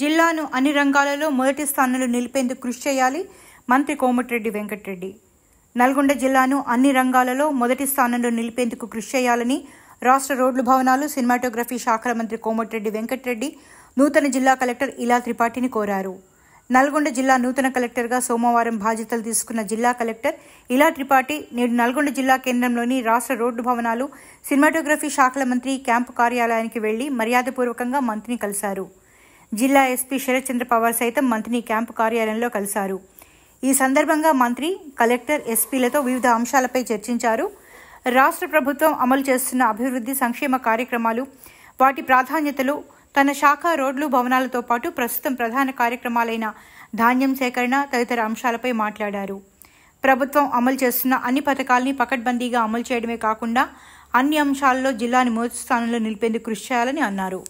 జిల్లాను అన్ని రంగాలలో మొదటి స్థానంలో నిలిపేందుకు కృషి చేయాలి మంత్రి కోమటిరెడ్డి వెంకటరెడ్డి నల్గొండ జిల్లాను అన్ని రంగాలలో మొదటి స్థానంలో నిలిపేందుకు కృషి చేయాలని రాష్ట్ర రోడ్లు భవనాలు సినిమాటోగ్రఫీ శాఖల మంత్రి కోమటిరెడ్డి వెంకటరెడ్డి నూతన జిల్లా కలెక్టర్ ఇలా త్రిపాఠిని కోరారు నల్గొండ జిల్లా నూతన కలెక్టర్గా సోమవారం బాధ్యతలు తీసుకున్న జిల్లా కలెక్టర్ ఇలా త్రిపాఠి నేడు నల్గొండ జిల్లా కేంద్రంలోని రాష్ట్ర రోడ్డు భవనాలు సినిమాటోగ్రఫీ శాఖల మంత్రి క్యాంపు కార్యాలయానికి వెళ్లి మర్యాదపూర్వకంగా మంత్రిని కలిశారు జిల్లా ఎస్పీ శరత్చంద్ర పవార్ సైతం మంత్రిని క్యాంపు కార్యాలయంలో కలిశారు ఈ సందర్భంగా మంత్రి కలెక్టర్ ఎస్పీలతో వివిధ అంశాలపై చర్చించారు రాష్ట్ర ప్రభుత్వం అమలు చేస్తున్న అభివృద్ధి సంక్షేమ కార్యక్రమాలు వాటి ప్రాధాన్యతలు తన శాఖ రోడ్లు భవనాలతో పాటు ప్రస్తుతం ప్రధాన కార్యక్రమాలైన ధాన్యం సేకరణ తదితర అంశాలపై మాట్లాడారు ప్రభుత్వం అమలు చేస్తున్న అన్ని పథకాల్ని పకడ్బందీగా అమలు చేయడమే కాకుండా అన్ని అంశాల్లో జిల్లాని మొదటి స్థానంలో నిలిపేందుకు కృషి చేయాలని అన్నారు